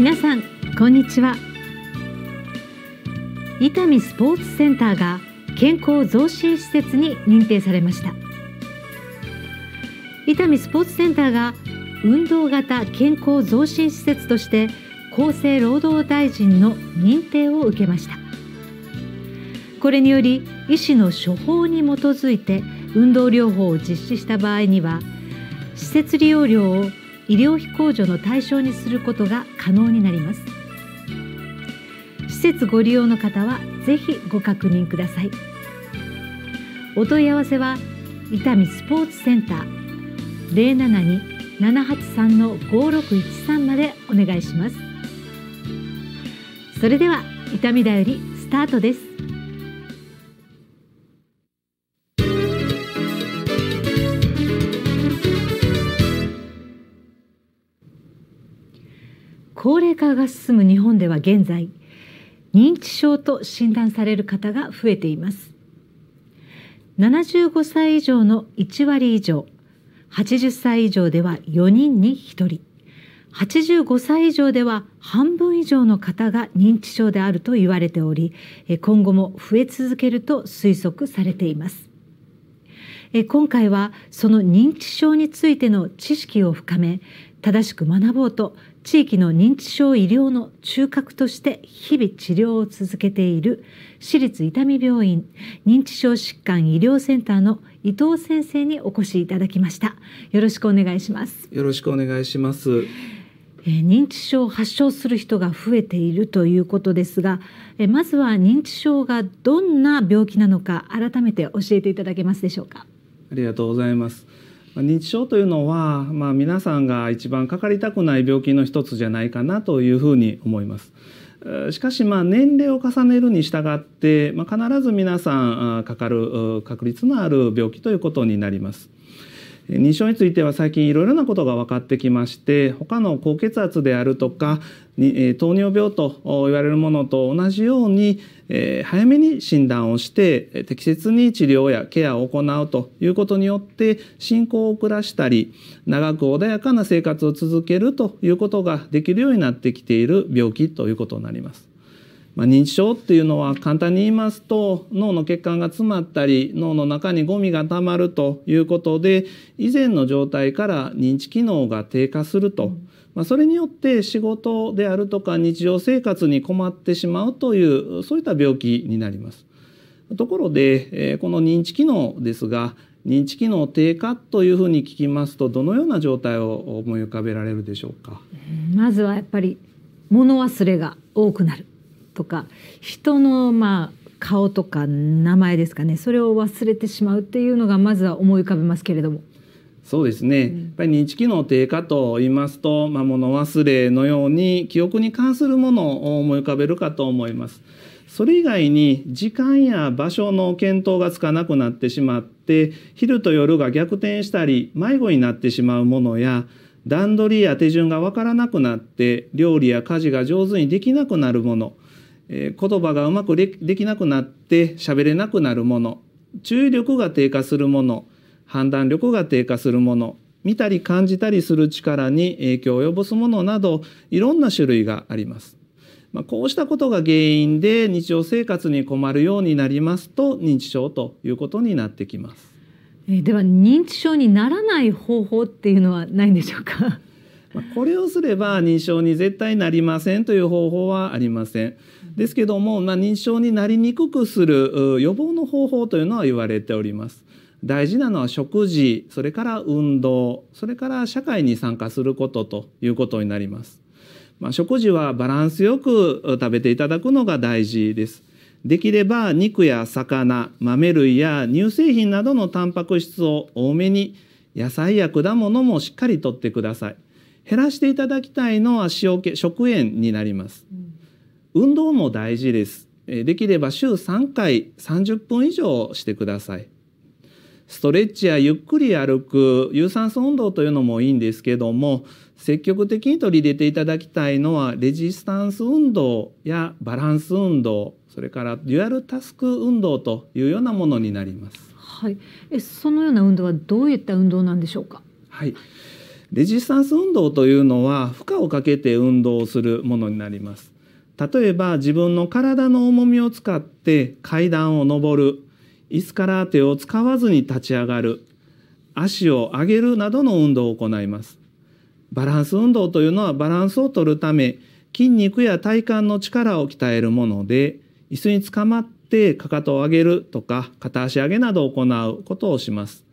皆さんこんにちは伊丹スポーツセンターが健康増進施設に認定されました伊丹スポーツセンターが運動型健康増進施設として厚生労働大臣の認定を受けましたこれにより医師の処方に基づいて運動療法を実施した場合には施設利用料を医療費控除の対象にすることが可能になります施設ご利用の方はぜひご確認くださいお問い合わせは伊丹スポーツセンター072-783-5613までお願いしますそれでは伊丹だよりスタートです高齢化が進む日本では現在認知症と診断される方が増えています75歳以上の1割以上80歳以上では4人に1人85歳以上では半分以上の方が認知症であると言われており今後も増え続けると推測されています今回はその認知症についての知識を深め正しく学ぼうと地域の認知症医療の中核として日々治療を続けている私立伊丹病院認知症疾患医療センターの伊藤先生にお越しいただきましたよろしくお願いしますよろしくお願いしますえー、認知症を発症する人が増えているということですが、えー、まずは認知症がどんな病気なのか改めて教えていただけますでしょうかありがとうございます認知症というのは、まあ、皆さんが一番かかりたくない病気の一つじゃないかなというふうに思います。しかし、まあ、年齢を重ねるに従って、まあ、必ず皆さんかかる確率のある病気ということになります。認知症については最近いろいろなことが分かってきまして他の高血圧であるとか糖尿病と言われるものと同じように早めに診断をして適切に治療やケアを行うということによって進行を遅らしたり長く穏やかな生活を続けるということができるようになってきている病気ということになります。まあ、認知症っていうのは簡単に言いますと脳の血管が詰まったり脳の中にゴミがたまるということで以前の状態から認知機能が低下すると、まあ、それによって仕事であるとか日常生活に困ってしまうというそういった病気になります。ところで、えこの認知機能ですが認知機能低下というふうに聞きますとどのような状態を思い浮かべられるでしょうかまずはやっぱり物忘れが多くなるとか人のまあ顔とか名前ですかねそれを忘れてしまうっていうのがまずは思い浮かべますけれども。そうですね、やっぱり認知機能低下と言いますと、まあ、物忘れのように記憶に関するものを思い浮かべるかと思います。それ以外に時間や場所の検討がつかなくなってしまって昼と夜が逆転したり迷子になってしまうものや段取りや手順が分からなくなって料理や家事が上手にできなくなるものえ言葉がうまくできなくなって喋れなくなるもの注意力が低下するもの判断力が低下するもの見たり感じたりする力に影響を及ぼすものなどいろんな種類があります。まあ、こうしたことが原因で日常生活に困るようになりますと認知症ということになってきます。えでは認知症にならない方法っていうのはないんでしょうか。まあ、これをすれば認知症に絶対なりませんという方法はありません。ですけども、まあ、認知症になりにくくする予防の方法というのは言われております。大事なのは食事それから運動それから社会に参加することということになります。まあ、食事はバランスよく食べていただくのが大事です。できれば肉や魚豆類や乳製品などのタンパク質を多めに野菜や果物もしっかりとってください減らしていただきたいのは塩気食塩になります、うん、運動も大事です。できれば週3回30分以上してください。ストレッチやゆっくり歩く有酸素運動というのもいいんですけども積極的に取り入れていただきたいのはレジスタンス運動やバランス運動それからデュアルタスク運動というようなものになります。はい、えそのような運動はどういった運動なんでしょうか。はい、レジスタンス運動というのは負荷をかけて運動するものになります。例えば自分の体の重みを使って階段を上る椅子から手を使わずに立ち上がる足を上げるなどの運動を行いますバランス運動というのはバランスを取るため筋肉や体幹の力を鍛えるもので椅子につかまってかかとを上げるとか片足上げなどを行うことをします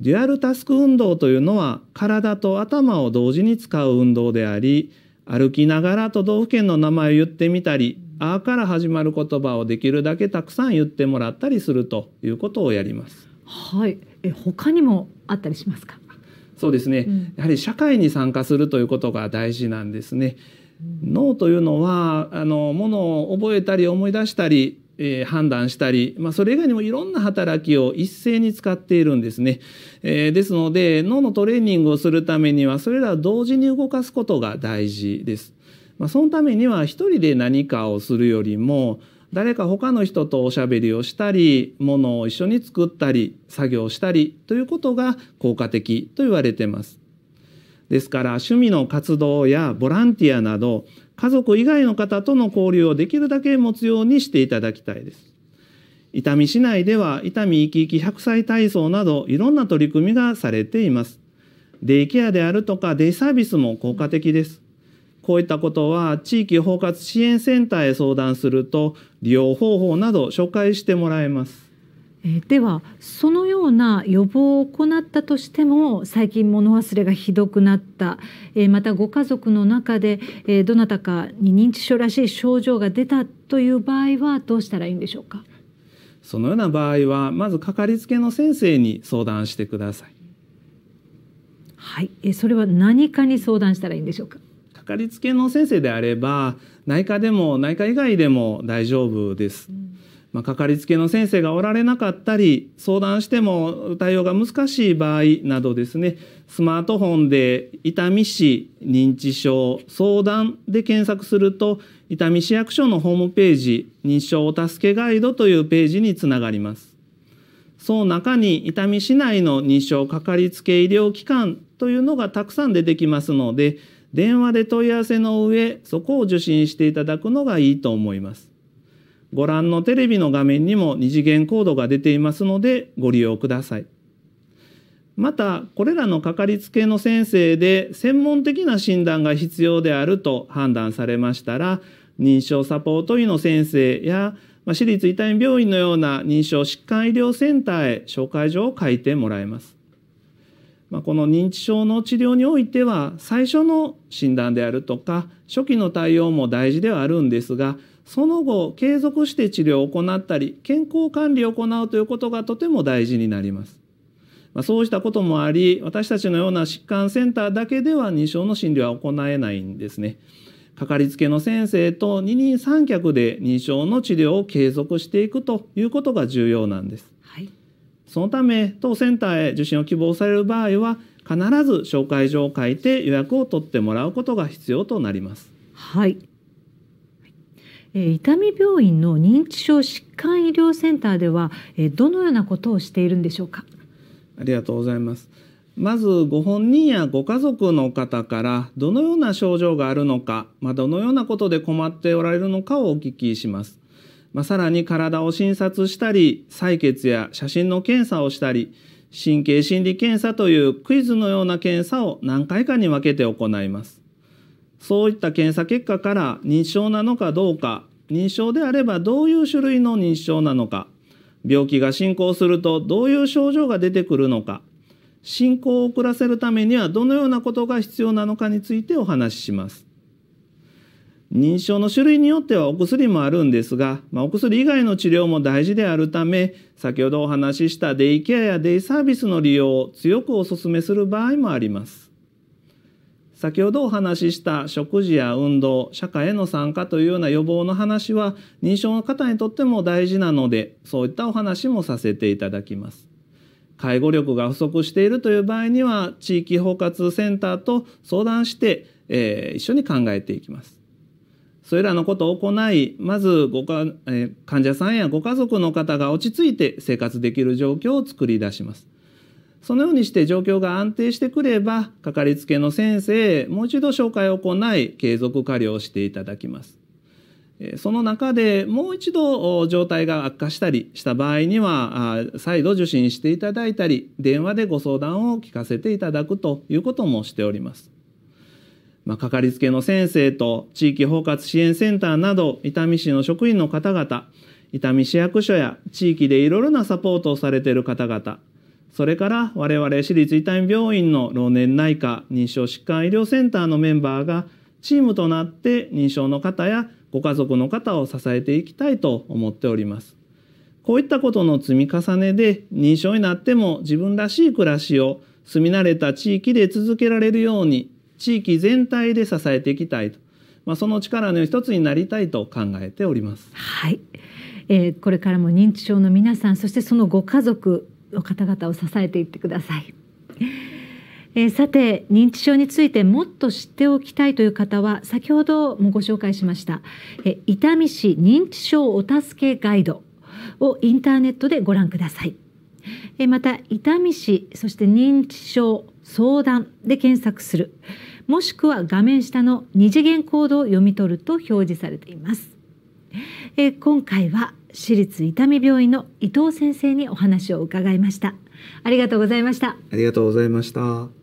デュアルタスク運動というのは体と頭を同時に使う運動であり歩きながら都道府県の名前を言ってみたり「あ」から始まる言葉をできるだけたくさん言ってもらったりするということをやります。はい、え他にもあったりしますかそうですね、うん、やはり社会に参加するということが大事なんですね。脳というのはあのものを覚えたり思い出したりえー、判断したり、まあ、それ以外にもいろんな働きを一斉に使っているんですね、えー、ですので脳のトレーニングをするためにはそれらを同時に動かすことが大事です、まあ、そのためには一人で何かをするよりも誰か他の人とおしゃべりをしたり物を一緒に作ったり作業したりということが効果的と言われてますですから趣味の活動やボランティアなど家族以外の方との交流をできるだけ持つようにしていただきたいです。伊丹市内では伊丹いきいき100歳体操などいろんな取り組みがされています。デイケアであるとかデイサービスも効果的です。こういったことは地域包括支援センターへ相談すると利用方法など紹介してもらえます。えではそのような予防を行ったとしても最近物忘れがひどくなった、えまたご家族の中で、えどなたかに認知症らしい症状が出たという場合はどうしたらいいんでしょうかそのような場合はまずかかりつけの先生に相談してくださいはい、えそれは何かに相談したらいいんでしょうかかかりつけの先生であれば内科でも内科以外でも大丈夫です、うんまあ、かかりつけの先生がおられなかったり相談しても対応が難しい場合などですねスマートフォンで痛み市認知症相談で検索すると痛み市役所のホームページ認知症お助けガイドというページにつながりますその中に伊丹市内の認証かかりつけ医療機関というのがたくさん出てきますので電話で問い合わせの上そこを受診していただくのがいいと思いますご覧のテレビの画面にも二次元コードが出ていますのでご利用ください。またこれらのかかりつけの先生で専門的な診断が必要であると判断されましたら認証サポート医の先生や私立医大病院のような認証疾患医療センターへ紹介状を書いてもらえます。まこの認知症の治療においては最初の診断であるとか初期の対応も大事ではあるんですがその後継続して治療を行ったり健康管理を行うということがとても大事になります。まあ、そうしたこともあり私たちのような疾患センターだけでは認証の診療は行えないんですね。かかりつけの先生と二人三脚で認証の治療を継続していくということが重要なんです。はい、そのため当センターへ受診を希望される場合は必ず紹介状を書いて予約を取ってもらうことが必要となります。はい伊丹病院の認知症疾患医療センターではどのようなことをしているんでしょうかありがとうございますまずご本人やご家族の方からどのような症状があるのか、まあ、どのようなことで困っておられるのかをお聞きします、まあ、さらに体を診察したり採血や写真の検査をしたり神経心理検査というクイズのような検査を何回かに分けて行いますそういった検査結果から認知症なのかどうか認知症であればどういう種類の認知症なのか病気が進行するとどういう症状が出てくるのか進行を遅らせるためにはどのようなことが必要なのかについてお話しします。認知症の種類によってはお薬もあるんですが、まあ、お薬以外の治療も大事であるため先ほどお話ししたデイケアやデイサービスの利用を強くお勧めする場合もあります。先ほどお話しした食事や運動社会への参加というような予防の話は認証の方にとっても大事なのでそういったお話もさせていただきます。介護力が不足しているという場合には地域包括センターと相談して、えー、一緒に考えていきます。それらのことを行いまずごか、えー、患者さんやご家族の方が落ち着いて生活できる状況を作り出します。そのようにして状況が安定してくればかかりつけの先生へもう一度紹介を行い継続加療をしていただきます。その中でもう一度状態が悪化したりした場合には再度受診していただいたり電話でご相談を聞かせていただくということもしております。まあ、かかりつけの先生と地域包括支援センターなど伊丹市の職員の方々伊丹市役所や地域でいろいろなサポートをされている方々それから我々私立医大病院の老年内科認証疾患医療センターのメンバーがチームとなって認証の方やご家族の方を支えていきたいと思っております。こういったことの積み重ねで認証になっても自分らしい暮らしを住み慣れた地域で続けられるように地域全体で支えていきたいと、まあ、その力の一つになりたいと考えております。はいえー、これからも認知症の皆さんそしてそのご家族の方々を支えていってください。えー、さて認知症についてもっと知っておきたいという方は先ほどもご紹介しました、え伊丹市認知症お助けガイドをインターネットでご覧ください、えまた伊丹市そして認知症相談で検索するもしくは画面下の二次元コードを読み取ると表示されています、え今回は私立伊丹病院の伊藤先生にお話を伺いましたありがとうございましたありがとうございました